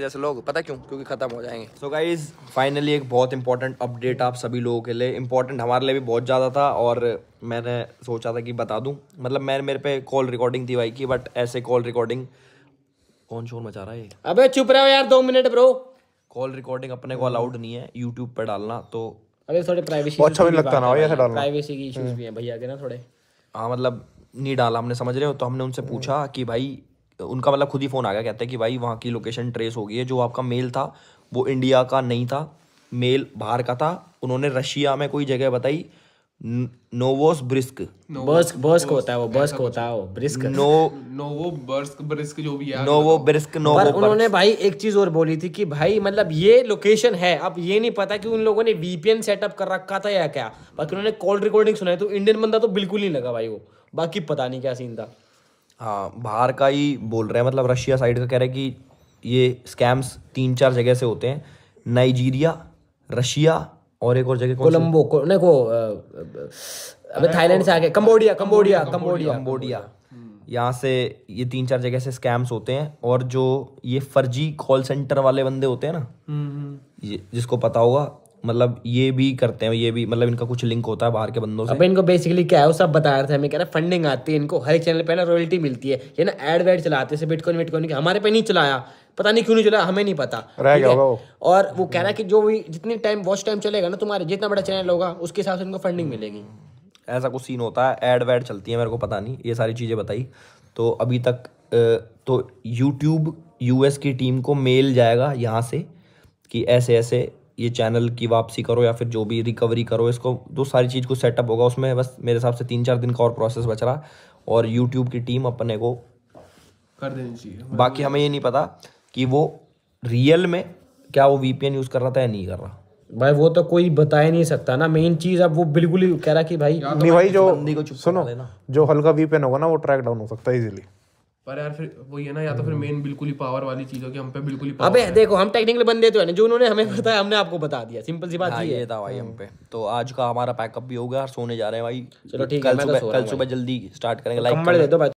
जैसे लोग पता क्यों क्योंकि खत्म हो जाएंगे सो गाइज फाइनली एक बहुत इंपॉर्टेंट अपडेट आप सभी लोगों के लिए इंपॉर्टेंट हमारे लिए भी बहुत ज़्यादा था और मैंने सोचा था कि बता दूं मतलब मैंने मेरे पे कॉल रिकॉर्डिंग थी भाई की बट ऐसे कॉल रिकॉर्डिंग कौन शोर मचा रहा है अबे चुप रहो यार दो मिनट ब्रो कॉल रिकॉर्डिंग अपने को अलाउड नहीं है यूट्यूब पे डालना तो अरे थोड़े प्राइवेसी अच्छा भी लगता ना ऐसे डालना प्राइवेसी की इश्यूज हम्म। भी है भैया के ना थोड़े हाँ मतलब नहीं डाला हमने समझ रहे हो तो हमने उनसे पूछा कि भाई उनका मतलब खुद ही फ़ोन आ गया कहते हैं कि भाई वहाँ की लोकेशन ट्रेस हो गई है जो आपका मेल था वो इंडिया का नहीं था मेल बाहर का था उन्होंने रशिया में कोई जगह बताई नोवोस ब्रिस्क बर्स्क बर्स्क होता है वो बर्स्क होता है वो ब्रिस्क नो नोवो बर्स्क ब्रिस्क जो भी है नोवो ब्रिस्क नोवो पर उन्होंने भाई एक चीज और बोली थी कि भाई मतलब ये लोकेशन है अब ये नहीं पता कि उन लोगों ने वीपीएन सेटअप कर रखा था या क्या बाकी उन्होंने कॉल रिकॉर्डिंग सुनाई तो इंडियन बंदा तो बिल्कुल नहीं लगा भाई वो बाकी पता नहीं क्या सीन था हाँ बाहर का ही बोल रहे हैं मतलब रशिया साइड का कह रहे हैं कि ये स्कैम्स तीन चार जगह से होते हैं नाइजीरिया रशिया और एक और जगह कोलंबो को, नहीं को अबे थाईलैंड से आगे कंबोडिया कंबोडिया कंबोडिया कंबोडिया यहाँ से ये तीन चार जगह से स्कैम्स होते हैं और जो ये फर्जी कॉल सेंटर वाले बंदे होते हैं ना हम्म, हम्म। ये जिसको पता होगा मतलब ये भी करते हैं ये भी मतलब इनका कुछ लिंक होता है बाहर के बंदों से अब इनको बेसिकली क्या है वो सब बता रहे थे हमें कह रहे फंडिंग आती है इनको हर एक चैनल पे ना रॉयल्टी मिलती है ये ना एड वेड चलाते हैं बिटकॉइन बिटकॉइन हमारे पे नहीं चलाया पता नहीं क्यों नहीं चला हमें नहीं पता रह गया वो और वो कह रहा है कि जो भी जितने टाइम वॉच टाइम चलेगा ना तुम्हारे जितना बड़ा चैनल होगा उसके हिसाब से इनको फंडिंग मिलेगी ऐसा कुछ सीन होता है एड वैड चलती है मेरे को पता नहीं ये सारी चीज़ें बताई तो अभी तक तो यूट्यूब यूएस की टीम को मेल जाएगा यहाँ से कि ऐसे ऐसे ये चैनल की वापसी करो या फिर जो भी रिकवरी करो इसको जो सारी चीज़ को सेटअप होगा उसमें बस मेरे हिसाब से तीन चार दिन का और प्रोसेस बच रहा और यूट्यूब की टीम अपने को कर देनी चाहिए मतलब बाकी हमें ये नहीं पता कि वो रियल में क्या वो वीपीएन यूज़ कर रहा था या नहीं कर रहा भाई वो तो कोई बता ही नहीं सकता ना मेन चीज अब वो बिल्कुल ही कह रहा कि भाई नहीं भाई जो सुनो जो हल्का वीपीएन होगा ना वो ट्रैक डाउन हो सकता है इजीली पर यार फिर वही ये ना या तो फिर मेन हम्म। बिल्कुल ही पावर वाली चीज होगी हम पे बिल्कुल ही अबे देखो हम टेक्निकल बंदे तो है ना जो उन्होंने हमें हम्म। बताया हमने आपको बता दिया सिंपल सी बात हाँ, ये था भाई हम हम्म। पे तो आज का हमारा पैकअप भी हो गया सोने जा रहे हैं भाई चलो ठीक है कल तो सुबह जल्दी स्टार्ट करेंगे लाइक तो दे दो भाई